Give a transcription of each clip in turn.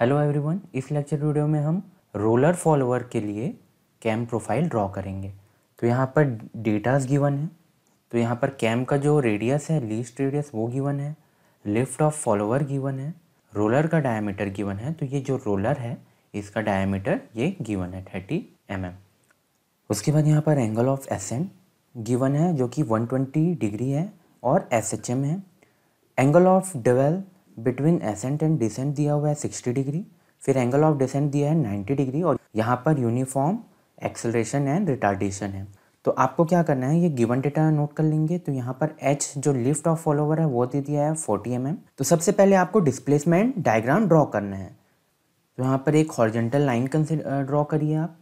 Hello everyone इस lecture video में हम रोलर फॉलोअर के लिए कैम प्रोफाइल ड्रॉ करेंगे तो यहाँ पर डेटास गिवन है तो यहाँ पर कैम का जो रेडियस है लीस्ट रेडियस वो गिवन है लिफ्ट ऑफ फॉलोअर गिवन है रोलर का डायमीटर गिवन है तो ये जो रोलर है इसका डायमीटर ये गिवन है थर्टी एम mm. उसके बाद यहाँ पर एंगल ऑफ एसेंट गिवन है जो कि वन डिग्री है और एस एच एम है angle of dwell between ascent and descent दिया हुआ है सिक्सटी डिग्री फिर एंगल ऑफ डिसेंट दिया है नाइन्टी डिग्री और यहाँ पर यूनिफॉर्म एक्सलेशन एंड रिटार्डेशन है तो आपको क्या करना है ये गिवन डेटा नोट कर लेंगे तो यहाँ पर एच जो लिफ्ट ऑफ फॉलोवर है वो दे दिया है फोर्टी एम mm. तो सबसे पहले आपको डिस्प्लेसमेंट डायग्राम ड्रॉ करना है तो यहाँ पर एक हॉर्जेंटल लाइन ड्रॉ करिए आप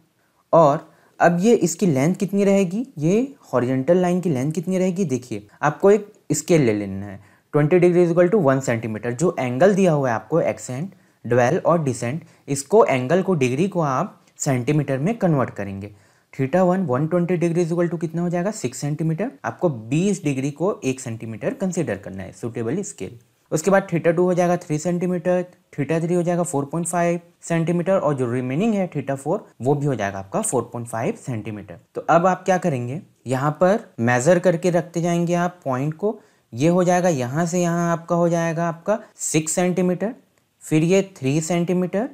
और अब ये इसकी लेंथ कितनी रहेगी ये हॉरिजेंटल लाइन की लेंथ कितनी रहेगी देखिए आपको एक स्केल ले लेना है twenty degree equal to one centimetre जो एंगल दिया हुआ है आपको एक्सेंट डवेल और डिसेंट इसको एंगल को डिग्री को आप सेंटीमीटर में कन्वर्ट करेंगे theta one one twenty degree equal to कितना हो जाएगा सिक्स सेंटीमीटर आपको बीस डिग्री को एक सेंटीमीटर कंसिडर करना है सुटेबल स्केल उसके बाद थीटा टू हो जाएगा थ्री सेंटीमीटर थीटा थ्री हो जाएगा फोर पॉइंट फाइव सेंटीमीटर और जो रिमेनिंग है थीटा फोर वो भी हो जाएगा आपका फोर पॉइंट फाइव सेंटीमीटर तो अब आप क्या करेंगे यहाँ पर मेजर करके रखते जाएंगे आप पॉइंट को ये हो जाएगा यहाँ से यहाँ आपका हो जाएगा आपका सिक्स सेंटीमीटर फिर ये थ्री सेंटीमीटर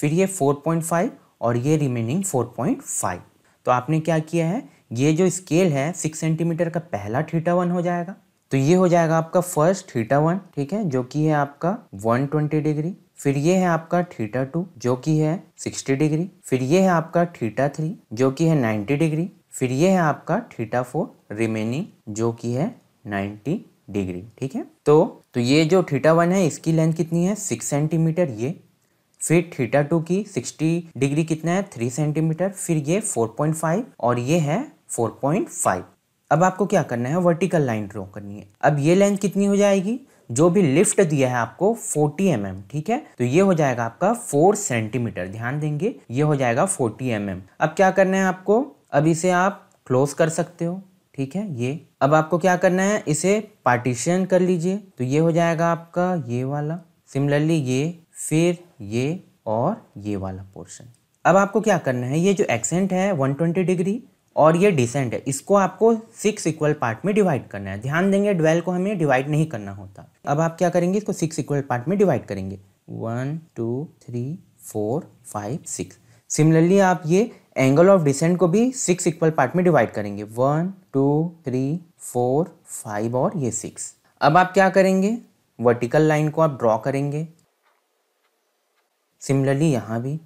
फिर ये फोर पॉइंट फाइव और ये रिमेनिंग फोर पॉइंट फाइव तो आपने क्या किया है ये जो स्केल है सिक्स सेंटीमीटर का पहला थीटा वन हो जाएगा तो ये हो जाएगा आपका फर्स्ट थीटा वन ठीक है जो कि है आपका वन ट्वेंटी डिग्री फिर ये है आपका थीटा टू जो कि है सिक्सटी डिग्री फिर ये है आपका थीटा थ्री जो कि है नाइन्टी डिग्री फिर ये है आपका थीटा फोर रिमेनिंग जो कि है नाइन्टी डिग्री ठीक है तो तो ये जो थीटा वन है इसकी लेंथ कितनी है सिक्स सेंटीमीटर ये फिर थीटा टू की सिक्सटी डिग्री कितना है थ्री सेंटीमीटर फिर ये फोर पॉइंट फाइव और ये है फोर पॉइंट फाइव अब आपको क्या करना है वर्टिकल लाइन ड्रॉ करनी है अब ये लेंथ कितनी हो जाएगी जो भी लिफ्ट दिया है आपको 40 एम mm, ठीक है तो ये हो जाएगा आपका 4 सेंटीमीटर ध्यान देंगे ये हो जाएगा 40 एम mm. अब क्या करना है आपको अब इसे आप क्लोज कर सकते हो ठीक है ये अब आपको क्या करना है इसे पार्टीशन कर लीजिए तो ये हो जाएगा आपका ये वाला सिमिलरली ये फिर ये और ये वाला पोर्शन अब आपको क्या करना है ये जो एक्सेंट है 120 डिग्री और ये डिसेंट है इसको आपको सिक्स इक्वल पार्ट में डिवाइड करना है ध्यान देंगे ड्वेल्व को हमें डिवाइड नहीं करना होता अब आप क्या करेंगे इसको सिक्स इक्वल पार्ट में डिवाइड करेंगे one two three four five six similarly आप ये एंगल ऑफ डिसेंट को भी सिक्स इक्वल पार्ट में डिवाइड करेंगे one two three four five और ये सिक्स अब आप क्या करेंगे वर्टिकल लाइन को आप ड्रॉ करेंगे सिमिलरली यहाँ भी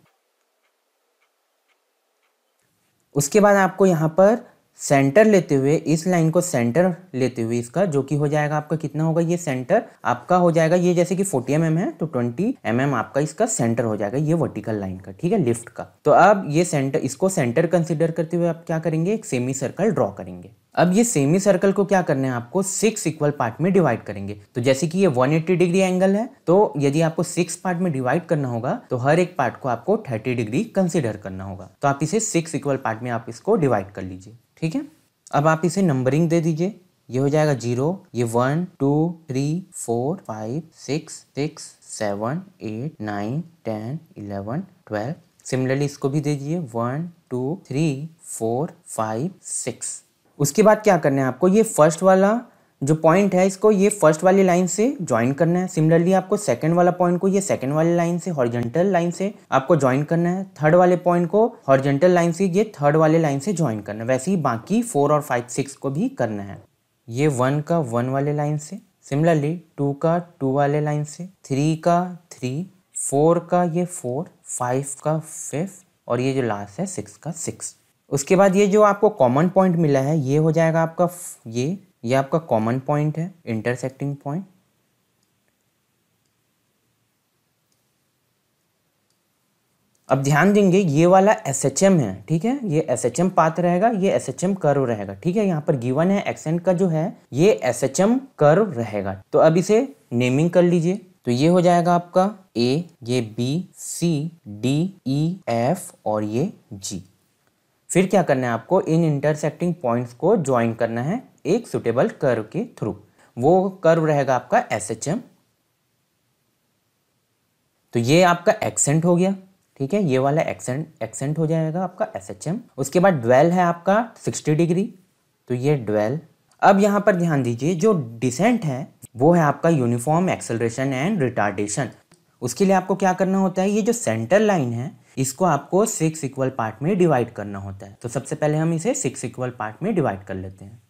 उसके बाद आपको यहाँ पर सेंटर लेते हुए इस लाइन को सेंटर लेते हुए इसका जो कि हो जाएगा आपका कितना होगा ये सेंटर आपका हो जाएगा ये जैसे कि 40 एम mm है तो 20 एम mm आपका इसका सेंटर हो जाएगा ये वर्टिकल लाइन का ठीक है लिफ्ट का तो अब ये सेंटर इसको सेंटर कंसिडर करते हुए आप क्या करेंगे एक सेमी सर्कल ड्रॉ करेंगे अब ये सेमी सर्कल को क्या करना है आपको सिक्स इक्वल पार्ट में डिवाइड करेंगे तो जैसे कि ये 180 डिग्री एंगल है तो यदि आपको सिक्स पार्ट में डिवाइड करना होगा तो हर एक पार्ट को आपको 30 डिग्री कंसिडर करना होगा तो आप इसे सिक्स इक्वल पार्ट में आप इसको डिवाइड कर लीजिए ठीक है अब आप इसे नंबरिंग दे दीजिए ये हो जाएगा जीरो ये one two three four five six six seven eight nine ten eleven twelve similarly इसको भी दे दीजिए one two three four five six उसके बाद क्या करना है आपको ये फर्स्ट वाला जो पॉइंट है इसको ये फर्स्ट वाली लाइन से ज्वाइन करना है सिमिलरली आपको सेकंड वाला पॉइंट को ये सेकंड वाली लाइन से हॉरिजेंटल लाइन से आपको ज्वाइन करना है थर्ड वाले पॉइंट को हॉरिजेंटल लाइन से ये थर्ड वाले लाइन से ज्वाइन करना है वैसे ही बाकी फोर और फाइव सिक्स को भी करना है ये वन का वन वाले लाइन से सिमिलरली टू का टू वाले लाइन से थ्री का थ्री फोर का ये फोर फाइव का फिफ्थ और ये जो लास्ट है सिक्स का सिक्स उसके बाद ये जो आपको कॉमन पॉइंट मिला है ये हो जाएगा आपका ये ये आपका कॉमन पॉइंट है इंटरसेक्टिंग पॉइंट अब ध्यान देंगे ये वाला एस एच एम है ठीक है ये एस एच एम पाथ रहेगा ये एस एच एम कर्व रहेगा ठीक है यहाँ पर गिवन है एक्सेंट का जो है ये एस एच एम कर्व रहेगा तो अब इसे नेमिंग कर लीजिए तो ये हो जाएगा आपका ए ये B C D E F और ये जी फिर क्या करना है आपको इन इंटरसेक्टिंग पॉइंट्स को ज्वाइन करना है एक सुटेबल कर्व के थ्रू वो कर्व रहेगा आपका एस एच एम तो ये आपका एक्सेंट हो गया ठीक है ये वाला एक्सेंट एक्सेंट हो जाएगा आपका एस एच एम उसके बाद ड्वेल है आपका सिक्सटी डिग्री तो ये ड्वेल अब यहाँ पर ध्यान दीजिए जो डिसेंट है वो है आपका यूनिफॉर्म एक्सेलरेशन एंड रिटार्डेशन उसके लिए आपको क्या करना होता है ये जो सेंटर लाइन है इसको आपको सिक्स इक्वल पार्ट में डिवाइड करना होता है तो सबसे पहले हम इसे सिक्स इक्वल पार्ट में डिवाइड कर लेते हैं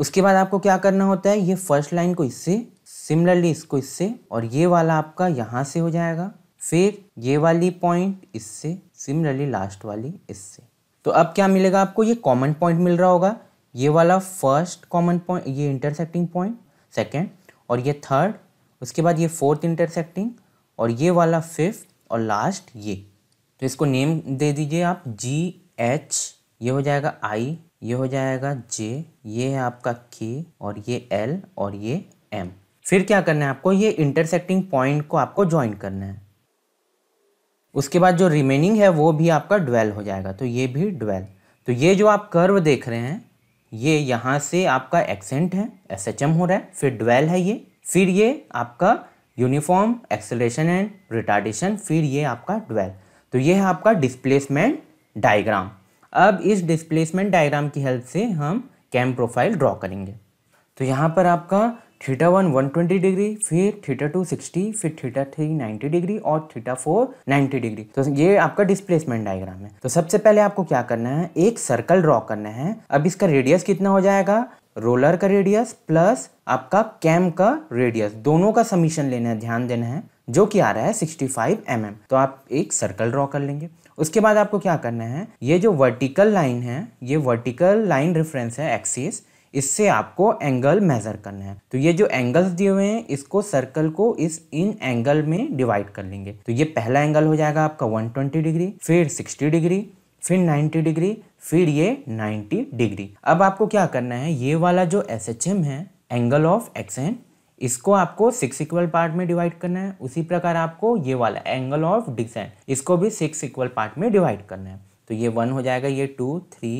उसके बाद आपको क्या करना होता है ये फर्स्ट लाइन को इससे सिमिलरली इसको इससे और ये वाला आपका यहाँ से हो जाएगा फिर ये वाली पॉइंट इससे सिमिलरली लास्ट वाली इससे तो अब क्या मिलेगा आपको ये कॉमन पॉइंट मिल रहा होगा ये वाला फर्स्ट कॉमन पॉइंट ये इंटरसेक्टिंग पॉइंट सेकेंड और ये थर्ड उसके बाद ये फोर्थ इंटरसेक्टिंग और ये वाला फिफ्थ और लास्ट ये तो इसको नेम दे दीजिए आप जी एच ये हो जाएगा आई ये हो जाएगा जे ये है आपका के और ये एल और ये एम फिर क्या करना है आपको ये इंटरसेक्टिंग पॉइंट को आपको ज्वाइन करना है उसके बाद जो रिमेनिंग है वो भी आपका ड्वेल हो जाएगा तो ये भी ड्वेल तो ये जो आप कर्व देख रहे हैं ये यहाँ से आपका एक्सेंट है एस एच एम हो रहा है फिर ड्वेल है ये फिर ये आपका यूनिफॉर्म एक्सलेशन एंड रिटार्डेशन फिर ये आपका ड्वेल तो ये है आपका डिस्प्लेसमेंट डायग्राम अब इस डिस्प्लेसमेंट डायग्राम की हेल्प से हम कैम प्रोफाइल ड्रॉ करेंगे तो यहाँ पर आपका theta one one twenty degree फिर थीटा टू सिक्सटी फिर थीटा थ्री नाइन्टी डिग्री और थीटा फोर नाइन्टी डिग्री तो ये आपका डिस्प्लेसमेंट डायग्राम है तो सबसे पहले आपको क्या करना है एक सर्कल ड्रॉ करना है अब इसका रेडियस कितना हो जाएगा रोलर का रेडियस प्लस आपका कैम का रेडियस दोनों का समीशन लेना है ध्यान देना है जो कि आ रहा है 65 फाइव mm. तो आप एक सर्कल ड्रॉ कर लेंगे उसके बाद आपको क्या करना है ये जो वर्टिकल लाइन है ये वर्टिकल लाइन रेफरेंस है एक्सिस इससे आपको एंगल मेजर करना है तो ये जो एंगल्स दिए हुए हैं इसको सर्कल को इस इन एंगल में डिवाइड कर लेंगे तो ये पहला एंगल हो जाएगा आपका 120 डिग्री फिर 60 डिग्री फिर 90 डिग्री फिर ये 90 डिग्री अब आपको क्या करना है ये वाला जो एस है एंगल ऑफ एक्सेंट इसको आपको सिक्स इक्वल पार्ट में डिवाइड करना है उसी प्रकार आपको ये वाला एंगल ऑफ डिजाइन इसको भी सिक्स इक्वल पार्ट में डिवाइड करना है तो ये वन हो जाएगा ये टू थ्री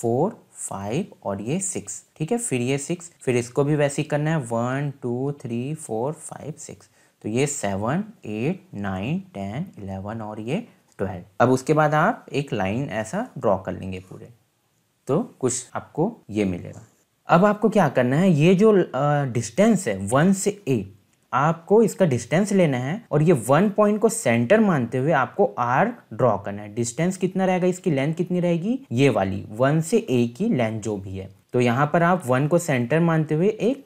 फोर फाइव और ये सिक्स ठीक है फिर ये सिक्स फिर इसको भी वैसे ही करना है one two three four five six तो ये seven eight nine ten eleven और ये ट्वेल्व अब उसके बाद आप एक लाइन ऐसा ड्रॉ कर लेंगे पूरे तो कुछ आपको ये मिलेगा अब आपको क्या करना है ये जो डिस्टेंस है वन से एट आपको इसका डिस्टेंस लेना है और ये वन पॉइंट को सेंटर मानते हुए आपको आर ड्रॉ करना है डिस्टेंस कितना रहेगा इसकी लेंथ कितनी रहेगी ये वाली वन से ए की लेंथ जो भी है तो यहाँ पर आप वन को सेंटर मानते हुए एक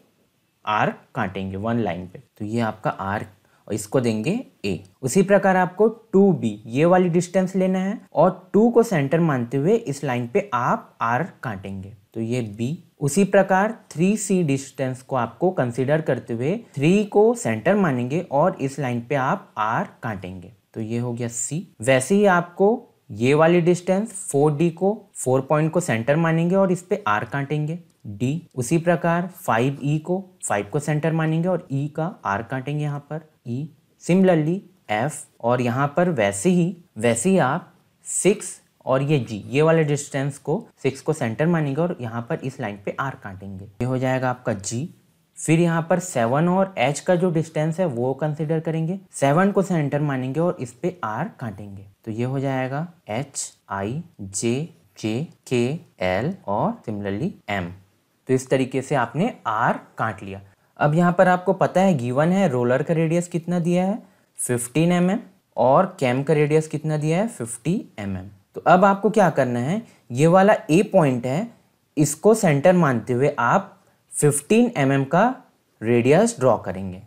आर काटेंगे वन लाइन पे तो ये आपका आर और इसको देंगे ए उसी प्रकार आपको टू बी ये वाली डिस्टेंस लेना है और टू को सेंटर मानते हुए इस लाइन पे आप आर काटेंगे तो ये बी उसी प्रकार थ्री सी डिस्टेंस को आपको कंसिडर करते हुए थ्री को सेंटर मानेंगे और इस लाइन पे आप आर काटेंगे तो ये हो गया सी वैसे ही आपको ये वाली डिस्टेंस फोर डी को फोर पॉइंट को सेंटर मानेंगे और इस पे आर काटेंगे डी उसी प्रकार फाइव ई e को फाइव को सेंटर मानेंगे और ई e का आर काटेंगे यहाँ पर ई सिमिलरली एफ और यहाँ पर वैसे ही वैसे ही आप सिक्स और ये जी ये वाले डिस्टेंस को सिक्स को सेंटर मानेंगे और यहाँ पर इस लाइन पे आर काटेंगे ये हो जाएगा आपका जी फिर यहाँ पर सेवन और एच का जो डिस्टेंस है वो कंसिडर करेंगे सेवन को सेंटर मानेंगे और इस पे आर काटेंगे तो ये हो जाएगा एच आई जे जे के एल और सिमिलरली एम तो इस तरीके से आपने आर काट लिया अब यहाँ पर आपको पता है गिवन है रोलर का रेडियस कितना दिया है 15 एम mm और कैम का रेडियस कितना दिया है 50 एम mm. तो अब आपको क्या करना है ये वाला ए पॉइंट है इसको सेंटर मानते हुए आप 15 एम mm का रेडियस ड्रॉ करेंगे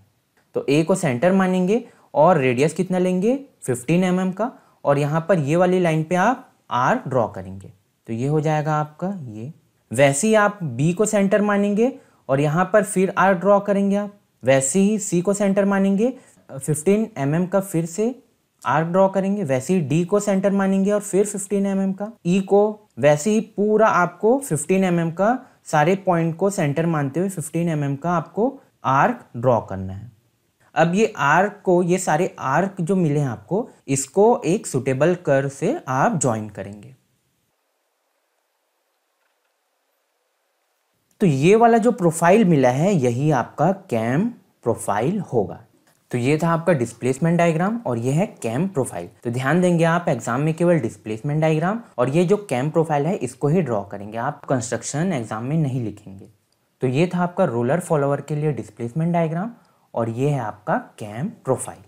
तो ए को सेंटर मानेंगे और रेडियस कितना लेंगे 15 एम mm का और यहाँ पर ये वाली लाइन पे आप आर ड्रॉ करेंगे तो ये हो जाएगा आपका ये वैसे ही आप बी को सेंटर मानेंगे और यहाँ पर फिर आर ड्रॉ करेंगे आप वैसे ही सी को सेंटर मानेंगे 15 एम mm का फिर से आर्क ड्रॉ करेंगे वैसे ही डी को सेंटर मानेंगे और फिर 15 एम mm का ई e को वैसे ही पूरा आपको 15 एम mm का सारे पॉइंट को सेंटर मानते हुए 15 एम mm का आपको आर्क ड्रॉ करना है अब ये आर्क को ये सारे आर्क जो मिले हैं आपको इसको एक सुटेबल कर से आप ज्वाइन करेंगे तो ये वाला जो प्रोफाइल मिला है यही आपका कैम प्रोफाइल होगा तो ये था आपका डिस्प्लेसमेंट डायग्राम और ये है कैम प्रोफाइल तो ध्यान देंगे आप एग्जाम में केवल डिस्प्लेसमेंट डायग्राम और ये जो कैम प्रोफाइल है इसको ही ड्रॉ करेंगे आप कंस्ट्रक्शन एग्जाम में नहीं लिखेंगे तो ये था आपका रोलर फॉलोअर के लिए डिस्प्लेसमेंट डायग्राम और ये है आपका कैम प्रोफाइल